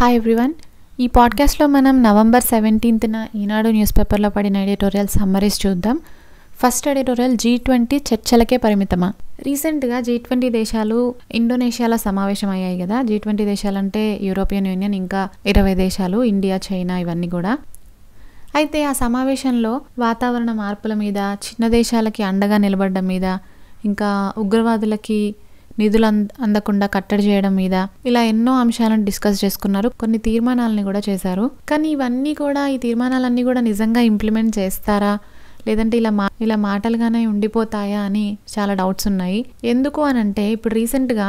hi everyone ఈ పాడ్కాస్ట్లో మనం నవంబర్ సెవెంటీన్త్న ఈనాడు న్యూస్ పేపర్లో పడిన ఎడిటోరియల్ సమ్మరీస్ చూద్దాం ఫస్ట్ ఎడిటోరియల్ జీ ట్వంటీ చర్చలకే పరిమితమా రీసెంట్గా జీ ట్వంటీ దేశాలు ఇండోనేషియాలో సమావేశం అయ్యాయి కదా జీ ట్వంటీ దేశాలంటే యూరోపియన్ యూనియన్ ఇంకా ఇరవై దేశాలు ఇండియా చైనా ఇవన్నీ కూడా అయితే ఆ సమావేశంలో వాతావరణ మార్పుల మీద చిన్న దేశాలకి అండగా నిలబడడం మీద ఇంకా ఉగ్రవాదులకి నిధులు అందకుండా కట్టడి చేయడం మీద ఇలా ఎన్నో అంశాలను డిస్కస్ చేసుకున్నారు కొన్ని తీర్మానాలని కూడా చేశారు కానీ ఇవన్నీ కూడా ఈ తీర్మానాలన్నీ కూడా నిజంగా ఇంప్లిమెంట్ చేస్తారా లేదంటే ఇలా మా ఇలా మాటలుగానే ఉండిపోతాయా అని చాలా డౌట్స్ ఉన్నాయి ఎందుకు అని అంటే ఇప్పుడు రీసెంట్గా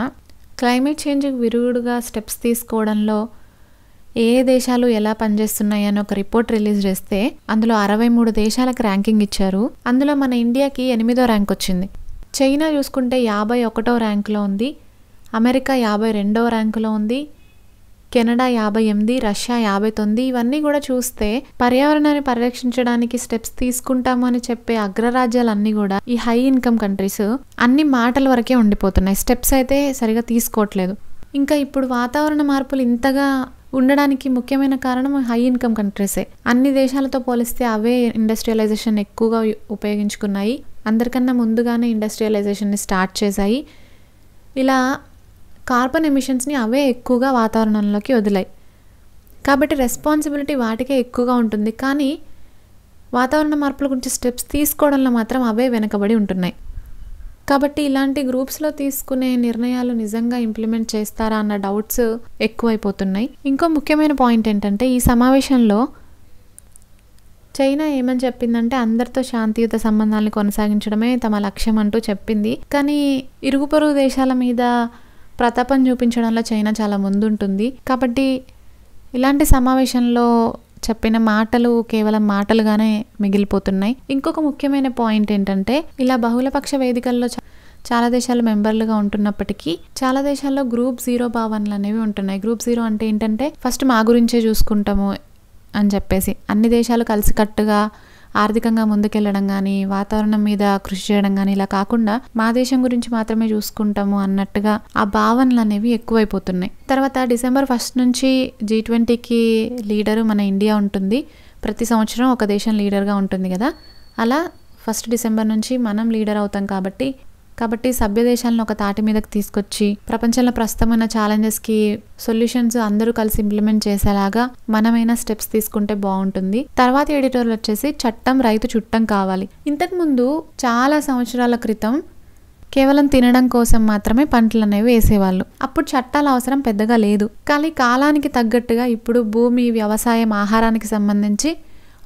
క్లైమేట్ చేంజ్కి విరుగుడుగా స్టెప్స్ తీసుకోవడంలో ఏ దేశాలు ఎలా పనిచేస్తున్నాయి అని ఒక రిపోర్ట్ రిలీజ్ చేస్తే అందులో అరవై మూడు దేశాలకు ర్యాంకింగ్ ఇచ్చారు అందులో మన ఇండియాకి ఎనిమిదో ర్యాంక్ వచ్చింది చైనా చూసుకుంటే యాభై ఒకటో ర్యాంకులో ఉంది అమెరికా యాభై రెండో ర్యాంకులో ఉంది కెనడా యాభై ఎనిమిది రష్యా యాభై తొమ్మిది ఇవన్నీ కూడా చూస్తే పర్యావరణాన్ని పరిరక్షించడానికి స్టెప్స్ తీసుకుంటాము అని చెప్పే అగ్రరాజ్యాలన్నీ కూడా ఈ హై ఇన్కమ్ కంట్రీస్ అన్ని మాటల వరకే ఉండిపోతున్నాయి స్టెప్స్ అయితే సరిగా తీసుకోవట్లేదు ఇంకా ఇప్పుడు వాతావరణ మార్పులు ఇంతగా ఉండడానికి ముఖ్యమైన కారణం హై ఇన్కమ్ కంట్రీసే అన్ని దేశాలతో పోలిస్తే అవే ఇండస్ట్రియలైజేషన్ ఎక్కువగా ఉపయోగించుకున్నాయి అందరికన్నా ముందుగానే ఇండస్ట్రియలైజేషన్ని స్టార్ట్ చేశాయి ఇలా కార్బన్ ఎమిషన్స్ని అవే ఎక్కువగా వాతావరణంలోకి వదిలాయి కాబట్టి రెస్పాన్సిబిలిటీ వాటికే ఎక్కువగా ఉంటుంది కానీ వాతావరణ మార్పుల గురించి స్టెప్స్ తీసుకోవడంలో మాత్రం అవే వెనకబడి ఉంటున్నాయి కాబట్టి ఇలాంటి గ్రూప్స్లో తీసుకునే నిర్ణయాలు నిజంగా ఇంప్లిమెంట్ చేస్తారా అన్న డౌట్స్ ఎక్కువైపోతున్నాయి ఇంకో ముఖ్యమైన పాయింట్ ఏంటంటే ఈ సమావేశంలో చైనా ఏమని చెప్పిందంటే అందరితో శాంతియుత సంబంధాలను కొనసాగించడమే తమ లక్ష్యం అంటూ చెప్పింది కానీ ఇరుగు పొరుగు దేశాల మీద ప్రతాపం చూపించడంలో చైనా చాలా ముందుంటుంది కాబట్టి ఇలాంటి సమావేశంలో చెప్పిన మాటలు కేవలం మాటలుగానే మిగిలిపోతున్నాయి ఇంకొక ముఖ్యమైన పాయింట్ ఏంటంటే ఇలా బహుళపక్ష వేదికల్లో చాలా దేశాలు మెంబర్లుగా ఉంటున్నప్పటికీ చాలా దేశాల్లో గ్రూప్ జీరో భావనలు అనేవి ఉంటున్నాయి గ్రూప్ జీరో అంటే ఏంటంటే ఫస్ట్ మా గురించే చూసుకుంటాము అని చెప్పేసి అన్ని దేశాలు కలిసికట్టుగా ఆర్థికంగా ముందుకెళ్ళడం కానీ వాతావరణం మీద కృషి చేయడం కానీ ఇలా కాకుండా మా దేశం గురించి మాత్రమే చూసుకుంటాము అన్నట్టుగా ఆ భావనలు అనేవి ఎక్కువైపోతున్నాయి తర్వాత డిసెంబర్ ఫస్ట్ నుంచి జీ ట్వంటీకి లీడరు మన ఇండియా ఉంటుంది ప్రతి సంవత్సరం ఒక దేశం లీడర్గా ఉంటుంది కదా అలా ఫస్ట్ డిసెంబర్ నుంచి మనం లీడర్ అవుతాం కాబట్టి కాబట్టి సభ్య దేశాలను ఒక తాటి మీదకి తీసుకొచ్చి ప్రపంచంలో ప్రస్తుతం ఉన్న ఛాలెంజెస్కి సొల్యూషన్స్ అందరూ కలిసి ఇంప్లిమెంట్ చేసేలాగా మనమైనా స్టెప్స్ తీసుకుంటే బాగుంటుంది తర్వాత ఎడిటోర్లు వచ్చేసి చట్టం రైతు చుట్టం కావాలి ఇంతకుముందు చాలా సంవత్సరాల క్రితం కేవలం తినడం కోసం మాత్రమే పంటలు అనేవి వేసేవాళ్ళు అప్పుడు చట్టాల అవసరం పెద్దగా లేదు కానీ కాలానికి తగ్గట్టుగా ఇప్పుడు భూమి వ్యవసాయం ఆహారానికి సంబంధించి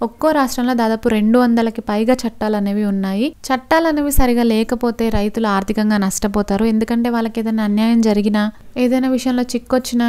ఒక్కో రాష్ట్రంలో దాదాపు రెండు వందలకి పైగా చట్టాలు అనేవి ఉన్నాయి చట్టాలు అనేవి సరిగా లేకపోతే రైతులు ఆర్థికంగా నష్టపోతారు ఎందుకంటే వాళ్ళకి ఏదైనా అన్యాయం జరిగినా ఏదైనా విషయంలో చిక్కొచ్చినా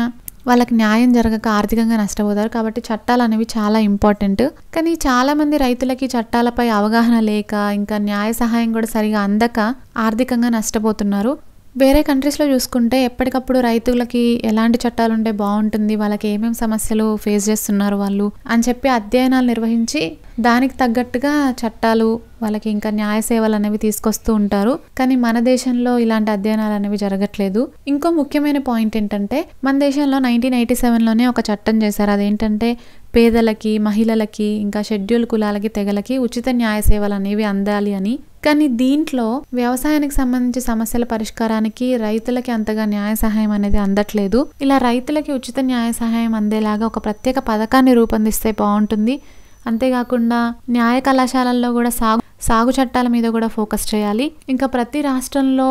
వాళ్ళకి న్యాయం జరగక ఆర్థికంగా నష్టపోతారు కాబట్టి చట్టాలు అనేవి చాలా ఇంపార్టెంట్ కానీ చాలామంది రైతులకి చట్టాలపై అవగాహన లేక ఇంకా న్యాయ సహాయం కూడా సరిగా అందక ఆర్థికంగా నష్టపోతున్నారు వేరే కంట్రీస్లో చూసుకుంటే ఎప్పటికప్పుడు రైతులకి ఎలాంటి చట్టాలు ఉంటే బాగుంటుంది వాళ్ళకి ఏమేమి సమస్యలు ఫేస్ చేస్తున్నారు వాళ్ళు అని చెప్పి అధ్యయనాలు నిర్వహించి దానికి తగ్గట్టుగా చట్టాలు వాళ్ళకి ఇంకా న్యాయ సేవలు అనేవి తీసుకొస్తూ ఉంటారు కానీ మన దేశంలో ఇలాంటి అధ్యయనాలు అనేవి జరగట్లేదు ఇంకో ముఖ్యమైన పాయింట్ ఏంటంటే మన దేశంలో నైన్టీన్ ఎయిటీ సెవెన్లోనే ఒక చట్టం చేశారు అదేంటంటే పేదలకి మహిళలకి ఇంకా షెడ్యూల్ కులాలకి తెగలకి ఉచిత న్యాయ సేవలు అనేవి అందాలి అని కానీ దీంట్లో వ్యవసాయానికి సంబంధించి సమస్యల పరిష్కారానికి రైతులకి అంతగా న్యాయ సహాయం అనేది అందట్లేదు ఇలా రైతులకి ఉచిత న్యాయ సహాయం అందేలాగా ఒక ప్రత్యేక పథకాన్ని రూపొందిస్తే బాగుంటుంది అంతేకాకుండా న్యాయ కళాశాలల్లో కూడా సాగు సాగు చట్టాల మీద కూడా ఫోకస్ చేయాలి ఇంకా ప్రతి రాష్ట్రంలో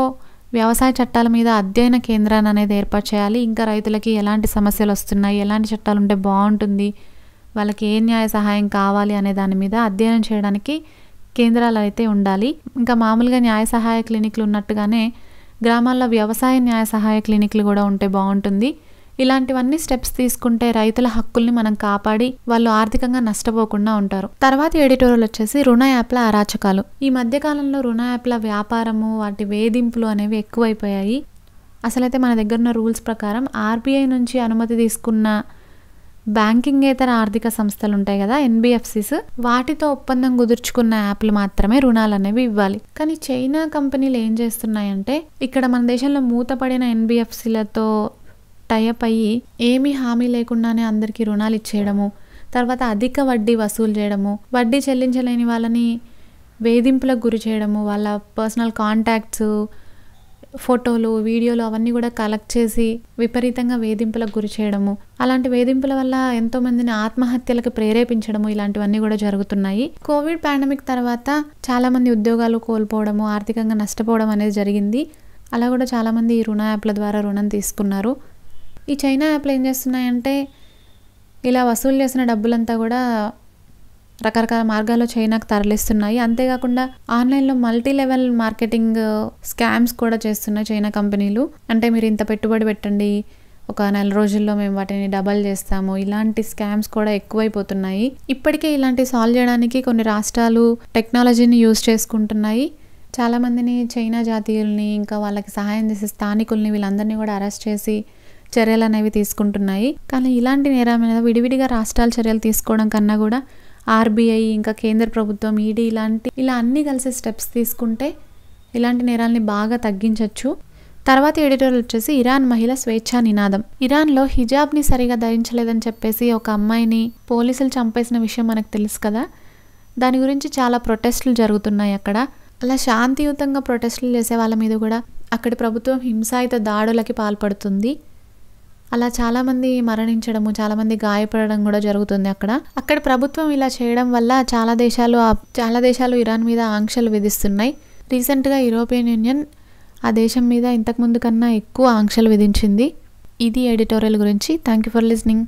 వ్యవసాయ చట్టాల మీద అధ్యయన కేంద్రాన్ని అనేది ఏర్పాటు చేయాలి ఇంకా రైతులకి ఎలాంటి సమస్యలు వస్తున్నాయి ఎలాంటి చట్టాలు ఉంటే బాగుంటుంది వాళ్ళకి ఏ న్యాయ సహాయం కావాలి అనే దాని మీద అధ్యయనం చేయడానికి కేంద్రాలు అయితే ఉండాలి ఇంకా మామూలుగా న్యాయ సహాయ క్లినిక్లు ఉన్నట్టుగానే గ్రామాల్లో వ్యవసాయ న్యాయ సహాయ క్లినిక్లు కూడా ఉంటే బాగుంటుంది ఇలాంటివన్నీ స్టెప్స్ తీసుకుంటే రైతుల హక్కుల్ని మనం కాపాడి వాళ్ళు ఆర్థికంగా నష్టపోకుండా ఉంటారు తర్వాత ఎడిటోరియల్ వచ్చేసి రుణ యాప్ల అరాచకాలు ఈ మధ్యకాలంలో రుణ యాప్ల వ్యాపారము వాటి వేధింపులు అనేవి ఎక్కువైపోయాయి అసలైతే మన దగ్గర ఉన్న రూల్స్ ప్రకారం ఆర్బీఐ నుంచి అనుమతి తీసుకున్న బ్యాంకింగ్ ఇతర ఆర్థిక సంస్థలు ఉంటాయి కదా ఎన్బిఎఫ్సిస్ వాటితో ఒప్పందం కుదుర్చుకున్న యాప్లు మాత్రమే రుణాలు అనేవి ఇవ్వాలి కానీ చైనా కంపెనీలు ఏం చేస్తున్నాయంటే ఇక్కడ మన దేశంలో మూతపడిన ఎన్బిఎఫ్సిలతో టైప్ అయ్యి ఏమీ హామీ లేకుండానే అందరికీ రుణాలు ఇచ్చేయడము తర్వాత అధిక వడ్డీ వసూలు చేయడము వడ్డీ చెల్లించలేని వాళ్ళని వేధింపులకు గురి చేయడము వాళ్ళ పర్సనల్ కాంటాక్ట్స్ ఫోటోలు వీడియోలు అవన్నీ కూడా కలెక్ట్ చేసి విపరీతంగా వేధింపులకు గురి చేయడము అలాంటి వేధింపుల వల్ల ఎంతో మందిని ఆత్మహత్యలకు ప్రేరేపించడము ఇలాంటివన్నీ కూడా జరుగుతున్నాయి కోవిడ్ పాండమిక్ తర్వాత చాలా మంది ఉద్యోగాలు కోల్పోవడము ఆర్థికంగా నష్టపోవడం అనేది జరిగింది అలా కూడా చాలామంది ఈ రుణ యాప్ల ద్వారా రుణం తీసుకున్నారు ఈ చైనా యాప్లు ఏం చేస్తున్నాయంటే ఇలా వసూలు చేసిన డబ్బులంతా కూడా రకరకాల మార్గాల్లో చైనాకు తరలిస్తున్నాయి అంతేకాకుండా ఆన్లైన్లో multi level marketing uh, scams కూడా చేస్తున్నాయి చైనా కంపెనీలు అంటే మీరు ఇంత పెట్టుబడి పెట్టండి ఒక నెల రోజుల్లో మేము వాటిని డబల్ చేస్తాము ఇలాంటి స్కామ్స్ కూడా ఎక్కువైపోతున్నాయి ఇప్పటికే ఇలాంటి సాల్వ్ చేయడానికి కొన్ని రాష్ట్రాలు టెక్నాలజీని యూజ్ చేసుకుంటున్నాయి చాలామందిని చైనా జాతీయుల్ని ఇంకా వాళ్ళకి సహాయం చేసే స్థానికుల్ని వీళ్ళందరినీ కూడా అరెస్ట్ చేసి చర్యలు అనేవి తీసుకుంటున్నాయి కానీ ఇలాంటి నేరం మీద విడివిడిగా రాష్ట్రాల చర్యలు తీసుకోవడం కన్నా కూడా ఆర్బీఐ ఇంకా కేంద్ర ప్రభుత్వం ఈడీ ఇలాంటి ఇలా అన్నీ కలిసి స్టెప్స్ తీసుకుంటే ఇలాంటి నేరాల్ని బాగా తగ్గించవచ్చు తర్వాత ఎడిటోరియల్ వచ్చేసి ఇరాన్ మహిళ స్వేచ్ఛా నినాదం ఇరాన్లో హిజాబ్ని సరిగా ధరించలేదని చెప్పేసి ఒక అమ్మాయిని పోలీసులు చంపేసిన విషయం మనకు తెలుసు కదా దాని గురించి చాలా ప్రొటెస్టులు జరుగుతున్నాయి అక్కడ అలా శాంతియుతంగా ప్రొటెస్టులు చేసే వాళ్ళ మీద కూడా అక్కడి ప్రభుత్వం హింసాయుత దాడులకి పాల్పడుతుంది అలా చాలామంది మరణించడము చాలామంది గాయపడడం కూడా జరుగుతుంది అక్కడ అక్కడ ప్రభుత్వం ఇలా చేయడం వల్ల చాలా దేశాలు చాలా దేశాలు ఇరాన్ మీద ఆంక్షలు విధిస్తున్నాయి రీసెంట్గా యూరోపియన్ యూనియన్ ఆ దేశం మీద ఇంతకుముందు కన్నా ఎక్కువ ఆంక్షలు విధించింది ఇది ఎడిటోరియల్ గురించి థ్యాంక్ యూ ఫర్ లిస్నింగ్